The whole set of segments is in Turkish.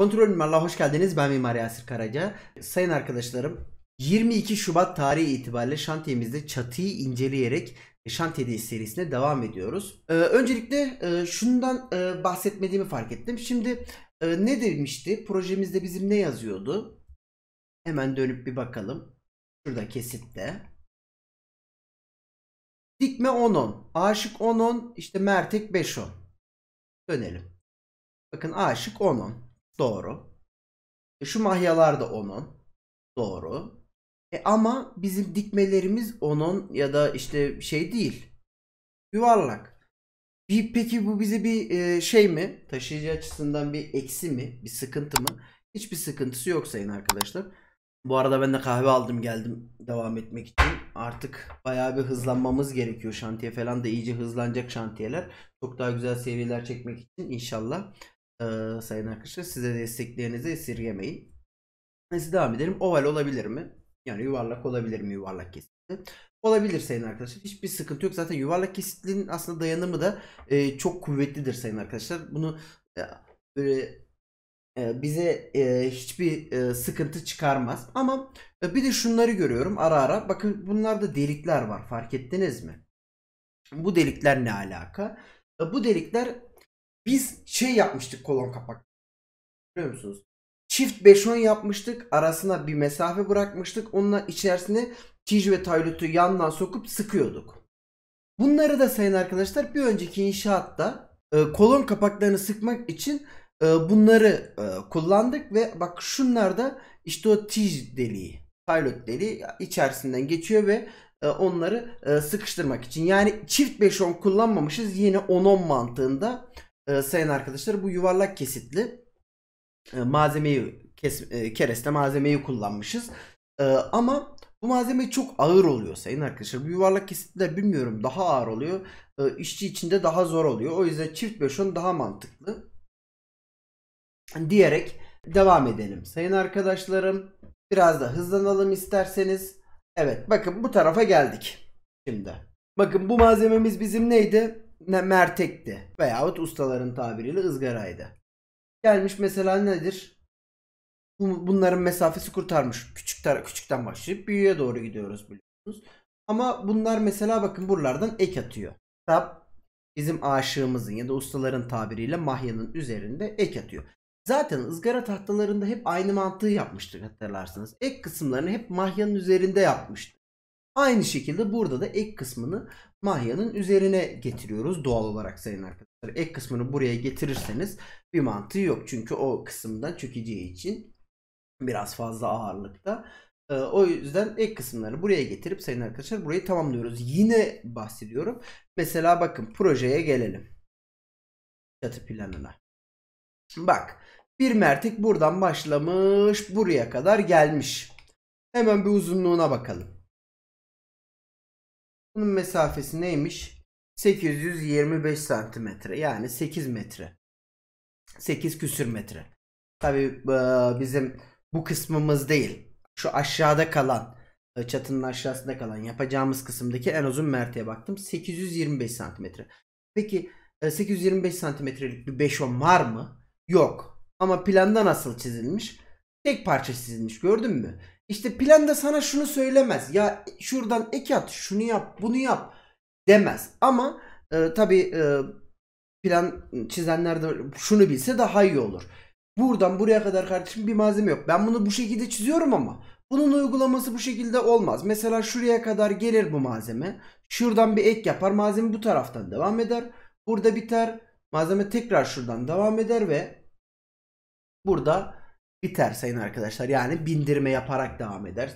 Kontrol Mimarlığa hoş geldiniz. Ben Mimar Yasir Karaca. Sayın arkadaşlarım 22 Şubat tarihi itibariyle şantiyemizde çatıyı inceleyerek şantiyede serisine devam ediyoruz. Ee, öncelikle e, şundan e, bahsetmediğimi fark ettim. Şimdi e, ne demişti? Projemizde bizim ne yazıyordu? Hemen dönüp bir bakalım. Şurada kesitte. Dikme 10-10. Aşık 10-10. işte mertek 5-10. Dönelim. Bakın aşık 10-10. Doğru. E şu mahyalar da onun. Doğru. E ama bizim dikmelerimiz onun ya da işte şey değil. Yuvarlak. Bir, peki bu bize bir e, şey mi? Taşıyıcı açısından bir eksi mi? Bir sıkıntı mı? Hiçbir sıkıntısı yok sayın arkadaşlar. Bu arada ben de kahve aldım geldim devam etmek için. Artık bayağı bir hızlanmamız gerekiyor. Şantiye falan da iyice hızlanacak şantiyeler. Çok daha güzel seviyeler çekmek için inşallah. Ee, sayın arkadaşlar size desteklerinizi esirgemeyin. Neyse devam edelim. Oval olabilir mi? Yani yuvarlak olabilir mi yuvarlak kesitli. Olabilir sayın arkadaşlar. Hiçbir sıkıntı yok. Zaten yuvarlak kesitliğin aslında dayanımı da e, çok kuvvetlidir sayın arkadaşlar. Bunu e, böyle e, bize e, hiçbir e, sıkıntı çıkarmaz. Ama e, bir de şunları görüyorum ara ara. Bakın bunlarda delikler var. Fark ettiniz mi? Bu delikler ne alaka? E, bu delikler biz şey yapmıştık kolon kapak. Biliyor musunuz? Çift 5-10 yapmıştık. Arasına bir mesafe bırakmıştık. Onunla içerisine Tij ve Taylut'u yandan sokup sıkıyorduk. Bunları da sayın arkadaşlar bir önceki inşaatta e, kolon kapaklarını sıkmak için e, bunları e, kullandık ve bak şunlar da işte o Tij deliği, Taylot deliği içerisinden geçiyor ve e, onları e, sıkıştırmak için. Yani çift 5-10 kullanmamışız yine 10-10 mantığında e, sayın arkadaşlar bu yuvarlak kesitli e, malzemeyi kes, e, kereste malzemeyi kullanmışız. E, ama bu malzeme çok ağır oluyor sayın arkadaşlar. Bu yuvarlak kesitler bilmiyorum daha ağır oluyor. E, işçi içinde daha zor oluyor. O yüzden çift beşon daha mantıklı diyerek devam edelim. Sayın arkadaşlarım biraz da hızlanalım isterseniz. Evet bakın bu tarafa geldik şimdi. Bakın bu malzememiz bizim neydi? Ne mertekti veyahut ustaların tabiriyle ızgaraydı. Gelmiş mesela nedir? Bunların mesafesi kurtarmış. Küçük tar küçükten başlayıp büyüğe doğru gidiyoruz biliyorsunuz. Ama bunlar mesela bakın buralardan ek atıyor. Rab bizim aşığımızın ya da ustaların tabiriyle mahyanın üzerinde ek atıyor. Zaten ızgara tahtalarında hep aynı mantığı yapmıştık hatırlarsınız. Ek kısımlarını hep mahyanın üzerinde yapmıştık. Aynı şekilde burada da ek kısmını Mahya'nın üzerine getiriyoruz doğal olarak sayın arkadaşlar. Ek kısmını buraya getirirseniz bir mantığı yok. Çünkü o kısımdan çökeceği için biraz fazla ağırlıkta. Ee, o yüzden ek kısımları buraya getirip sayın arkadaşlar burayı tamamlıyoruz. Yine bahsediyorum. Mesela bakın projeye gelelim. Çatı planına. Bak bir mertik buradan başlamış buraya kadar gelmiş. Hemen bir uzunluğuna bakalım. Bunun mesafesi neymiş? 825 santimetre yani 8 metre. 8 küsür metre. Tabi e, bizim bu kısmımız değil. Şu aşağıda kalan e, çatının aşağısında kalan yapacağımız kısımdaki en uzun merteye baktım. 825 santimetre. Peki 825 e, santimetrelik bir 5 10 var mı? Yok. Ama planda nasıl çizilmiş? tek parça çizilmiş gördün mü? İşte plan da sana şunu söylemez. Ya şuradan ek at şunu yap bunu yap demez. Ama e, tabi e, plan çizenler de şunu bilse daha iyi olur. Buradan buraya kadar kardeşim bir malzeme yok. Ben bunu bu şekilde çiziyorum ama bunun uygulaması bu şekilde olmaz. Mesela şuraya kadar gelir bu malzeme. Şuradan bir ek yapar. Malzeme bu taraftan devam eder. Burada biter. Malzeme tekrar şuradan devam eder ve burada biter sayın arkadaşlar. Yani bindirme yaparak devam eder.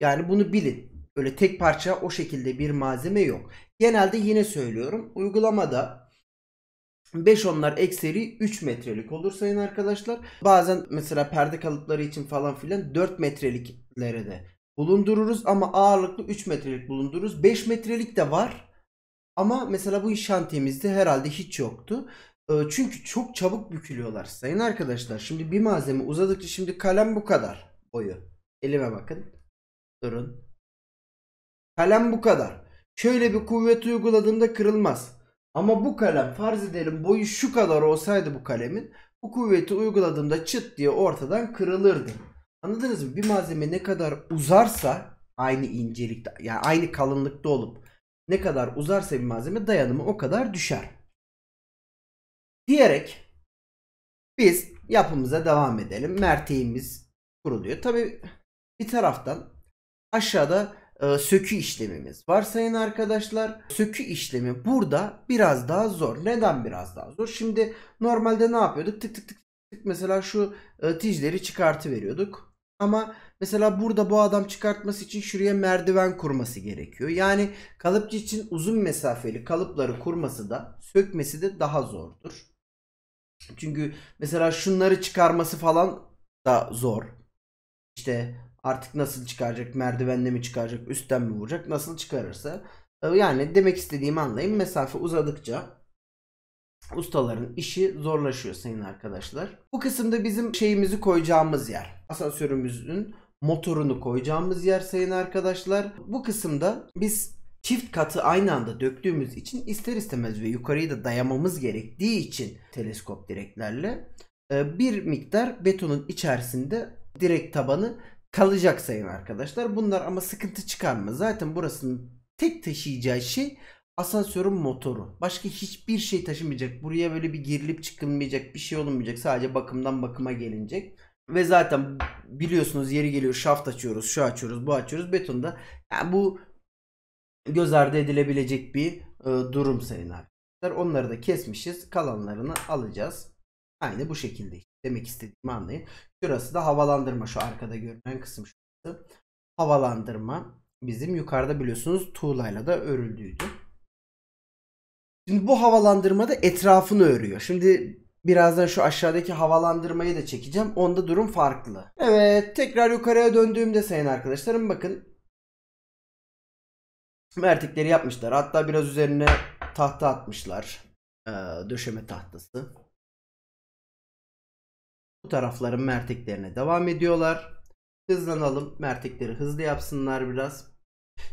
Yani bunu bilin. Öyle tek parça o şekilde bir malzeme yok. Genelde yine söylüyorum. Uygulamada 5 onlar ekseri 3 metrelik olur sayın arkadaşlar. Bazen mesela perde kalıpları için falan filan 4 metreliklere de bulundururuz ama ağırlıklı 3 metrelik bulundururuz. 5 metrelik de var. Ama mesela bu iş şantiyemizde herhalde hiç yoktu. Ee, çünkü çok çabuk bükülüyorlar sayın arkadaşlar. Şimdi bir malzeme uzadıkça şimdi kalem bu kadar boyu. Elime bakın. Durun. Kalem bu kadar. Şöyle bir kuvvet uyguladığımda kırılmaz. Ama bu kalem farz edelim boyu şu kadar olsaydı bu kalemin bu kuvveti uyguladığımda çıt diye ortadan kırılırdı. Anladınız mı? Bir malzeme ne kadar uzarsa aynı incelikte yani aynı kalınlıkta olup ne kadar uzarsa bir malzeme dayanımı o kadar düşer diyerek biz yapımıza devam edelim. Merteğimiz kuruluyor. Tabi bir taraftan aşağıda e, sökü işlemimiz var sayın arkadaşlar. Sökü işlemi burada biraz daha zor. Neden biraz daha zor? Şimdi normalde ne yapıyorduk? Tık tık tık tık mesela şu e, tijleri çıkartı veriyorduk. Ama mesela burada bu adam çıkartması için şuraya merdiven kurması gerekiyor. Yani kalıpçı için uzun mesafeli kalıpları kurması da sökmesi de daha zordur. Çünkü mesela şunları çıkarması falan da zor. İşte artık nasıl çıkaracak? Merdivenle mi çıkaracak? Üstten mi vuracak? Nasıl çıkarırsa. E, yani demek istediğimi anlayın. Mesafe uzadıkça ustaların işi zorlaşıyor sayın arkadaşlar. Bu kısımda bizim şeyimizi koyacağımız yer. Asansörümüzün motorunu koyacağımız yer sayın arkadaşlar. Bu kısımda biz çift katı aynı anda döktüğümüz için ister istemez ve yukarıyı da dayamamız gerektiği için teleskop direklerle e, bir miktar betonun içerisinde direk tabanı kalacak sayın arkadaşlar. Bunlar ama sıkıntı çıkarmaz Zaten burasının tek taşıyacağı şey asansörün motoru. Başka hiçbir şey taşımayacak. Buraya böyle bir girilip çıkılmayacak bir şey olmayacak. Sadece bakımdan bakıma gelinecek. Ve zaten biliyorsunuz yeri geliyor şaft açıyoruz, şu açıyoruz, bu açıyoruz. Betonda yani bu göz ardı edilebilecek bir e, durum sayın arkadaşlar. Onları da kesmişiz. Kalanlarını alacağız. Aynı bu şekilde. Demek istediğimi anlayın. Şurası da havalandırma. Şu arkada görünen kısım şurası. Havalandırma bizim yukarıda biliyorsunuz tuğlayla da örüldüydü. Şimdi bu havalandırma da etrafını örüyor. Şimdi birazdan şu aşağıdaki havalandırmayı da çekeceğim. Onda durum farklı. Evet tekrar yukarıya döndüğümde sayın arkadaşlarım bakın mertikleri yapmışlar. Hatta biraz üzerine tahta atmışlar. Ee, döşeme tahtası. Bu tarafların mertiklerine devam ediyorlar. Hızlanalım. Mertikleri hızlı yapsınlar biraz.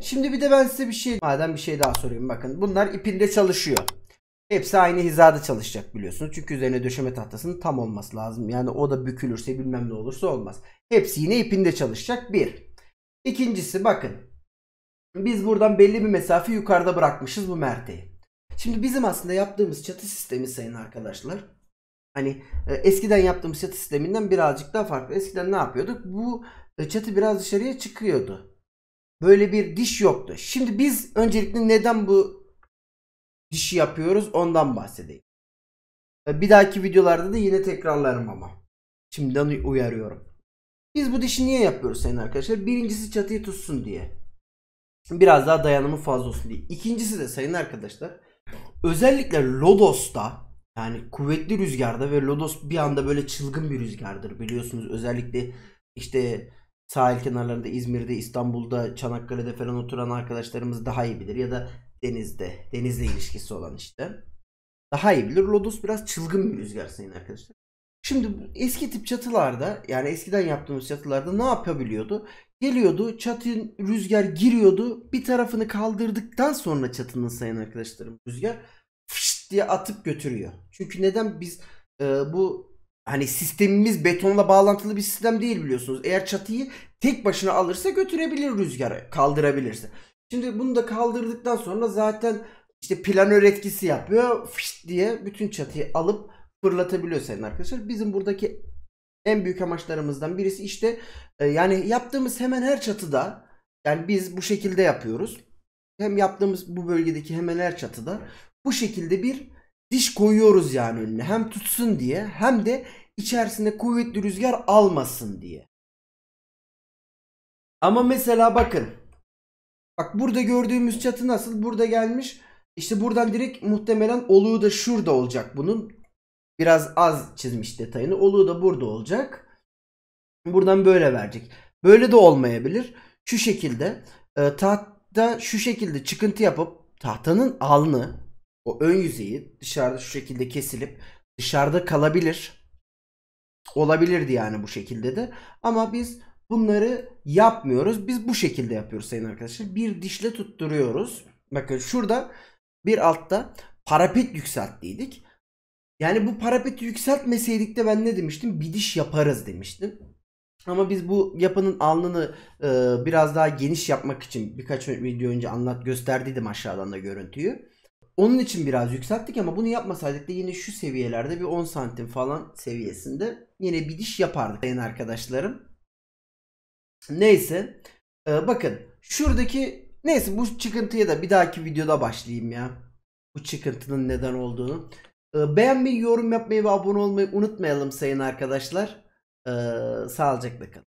Şimdi bir de ben size bir şey madem bir şey daha sorayım bakın. Bunlar ipinde çalışıyor. Hepsi aynı hizada çalışacak biliyorsunuz. Çünkü üzerine döşeme tahtasının tam olması lazım. Yani o da bükülürse bilmem ne olursa olmaz. Hepsi yine ipinde çalışacak. Bir. İkincisi bakın. Biz buradan belli bir mesafe yukarıda bırakmışız bu merteği. Şimdi bizim aslında yaptığımız çatı sistemi sayın arkadaşlar. Hani e, eskiden yaptığımız çatı sisteminden birazcık daha farklı. Eskiden ne yapıyorduk? Bu e, çatı biraz dışarıya çıkıyordu. Böyle bir diş yoktu. Şimdi biz öncelikle neden bu dişi yapıyoruz ondan bahsedeyim. E, bir dahaki videolarda da yine tekrarlarım ama. Şimdiden uyarıyorum. Biz bu dişi niye yapıyoruz sayın arkadaşlar? Birincisi çatıyı tutsun diye. Biraz daha dayanımı fazla olsun diye. İkincisi de sayın arkadaşlar özellikle Lodos'ta yani kuvvetli rüzgarda ve Lodos bir anda böyle çılgın bir rüzgardır biliyorsunuz. Özellikle işte sahil kenarlarında İzmir'de, İstanbul'da, Çanakkale'de falan oturan arkadaşlarımız daha iyi bilir ya da denizde, denizle ilişkisi olan işte. Daha iyi bilir. Lodos biraz çılgın bir rüzgar sayın arkadaşlar. Şimdi eski tip çatılarda yani eskiden yaptığımız çatılarda ne yapabiliyordu? Geliyordu çatın rüzgar giriyordu. Bir tarafını kaldırdıktan sonra çatının sayın arkadaşlarım rüzgar fış diye atıp götürüyor. Çünkü neden biz e, bu hani sistemimiz betonla bağlantılı bir sistem değil biliyorsunuz. Eğer çatıyı tek başına alırsa götürebilir rüzgarı kaldırabilirse. Şimdi bunu da kaldırdıktan sonra zaten işte planör etkisi yapıyor. fış diye bütün çatıyı alıp fırlatabiliyor sayın arkadaşlar. Bizim buradaki en büyük amaçlarımızdan birisi işte e, yani yaptığımız hemen her çatıda yani biz bu şekilde yapıyoruz. Hem yaptığımız bu bölgedeki hemen her çatıda bu şekilde bir diş koyuyoruz yani önüne. Hem tutsun diye hem de içerisinde kuvvetli rüzgar almasın diye. Ama mesela bakın. Bak burada gördüğümüz çatı nasıl? Burada gelmiş. İşte buradan direkt muhtemelen oluğu da şurada olacak bunun. Biraz az çizmiş detayını. Oluğu da burada olacak. Buradan böyle verecek. Böyle de olmayabilir. Şu şekilde e, tahta şu şekilde çıkıntı yapıp tahtanın alnı o ön yüzeyi dışarıda şu şekilde kesilip dışarıda kalabilir. Olabilirdi yani bu şekilde de. Ama biz bunları yapmıyoruz. Biz bu şekilde yapıyoruz sayın arkadaşlar. Bir dişle tutturuyoruz. Bakın şurada bir altta parapet yükselttiydik. Yani bu parapeti yükseltmeseydik de ben ne demiştim? Bidiş yaparız demiştim. Ama biz bu yapının alnını e, biraz daha geniş yapmak için birkaç video önce anlat gösterdiydim aşağıdan da görüntüyü. Onun için biraz yükselttik ama bunu yapmasaydık da yine şu seviyelerde bir 10 santim falan seviyesinde yine bir diş yapardık sayın arkadaşlarım. Neyse e, bakın şuradaki neyse bu çıkıntıya da bir dahaki videoda başlayayım ya. Bu çıkıntının neden olduğunu. Ee, beğenmeyi, yorum yapmayı ve abone olmayı unutmayalım sayın arkadaşlar. Ee, sağlıcakla kalın.